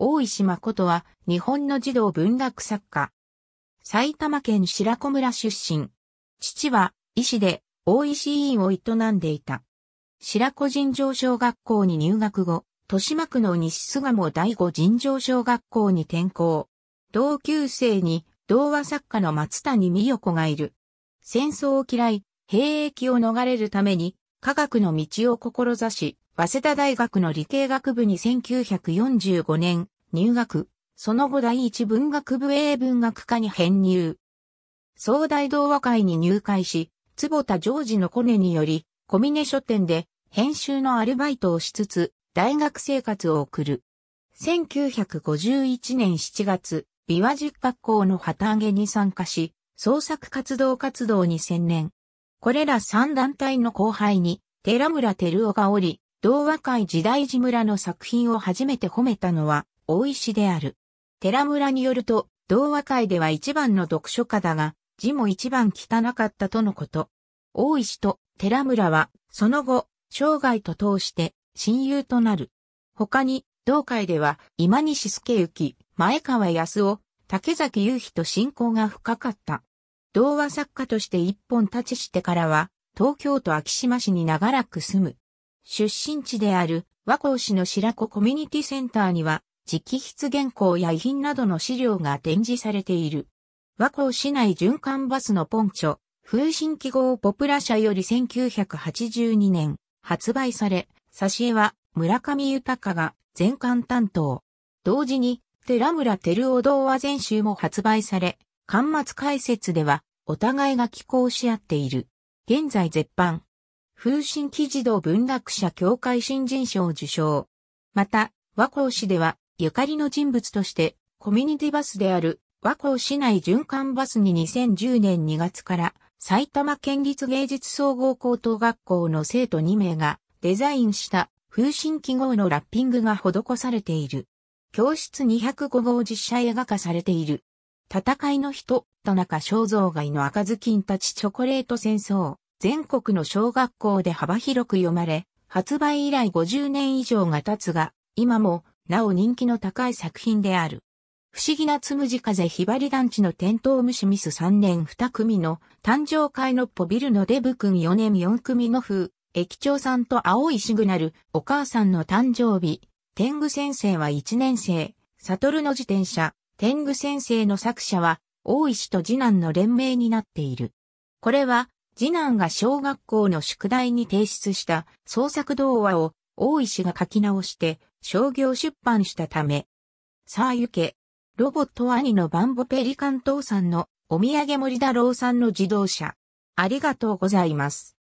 大石誠は日本の児童文学作家。埼玉県白子村出身。父は医師で大石委員を営んでいた。白子尋常小学校に入学後、豊島区の西巣鴨第五尋常小学校に転校。同級生に童話作家の松谷美代子がいる。戦争を嫌い、兵役を逃れるために科学の道を志し、早稲田大学の理系学部に1945年入学、その後第一文学部英文学科に編入。総大同和会に入会し、坪田常ジのコネにより、小峰書店で編集のアルバイトをしつつ、大学生活を送る。1951年7月、美和実学校の旗揚げに参加し、創作活動活動に専念。これら3団体の後輩に、寺村照夫がおり、童話会時代寺村の作品を初めて褒めたのは大石である。寺村によると、童話会では一番の読書家だが、字も一番汚かったとのこと。大石と寺村は、その後、生涯と通して親友となる。他に、同会では今西助幸、前川康夫、竹崎雄飛と親交が深かった。童話作家として一本立ちしてからは、東京都昭島市に長らく住む。出身地である和光市の白子コミュニティセンターには、直筆原稿や遺品などの資料が展示されている。和光市内循環バスのポンチョ、風神記号ポプラ社より1982年発売され、挿絵は村上豊が全館担当。同時に、寺村照夫童話全集も発売され、巻末解説では、お互いが寄稿し合っている。現在絶版。風神記児童文学者協会新人賞を受賞。また、和光市では、ゆかりの人物として、コミュニティバスである和光市内循環バスに2010年2月から埼玉県立芸術総合高等学校の生徒2名がデザインした風神記号のラッピングが施されている。教室205号実写映画化されている。戦いの人、田中正造外の赤ずきんたちチョコレート戦争。全国の小学校で幅広く読まれ、発売以来50年以上が経つが、今もなお人気の高い作品である。不思議なつむじ風ひばり団地の点灯虫ミス3年2組の誕生会のポビルのデブ君4年4組の風、駅長さんと青いシグナル、お母さんの誕生日、天狗先生は1年生、悟の自転車、天狗先生の作者は、大石と次男の連名になっている。これは、次男が小学校の宿題に提出した創作童話を大石が書き直して商業出版したため、さあ行け、ロボット兄のバンボペリカン父さんのお土産森だろうさんの自動車。ありがとうございます。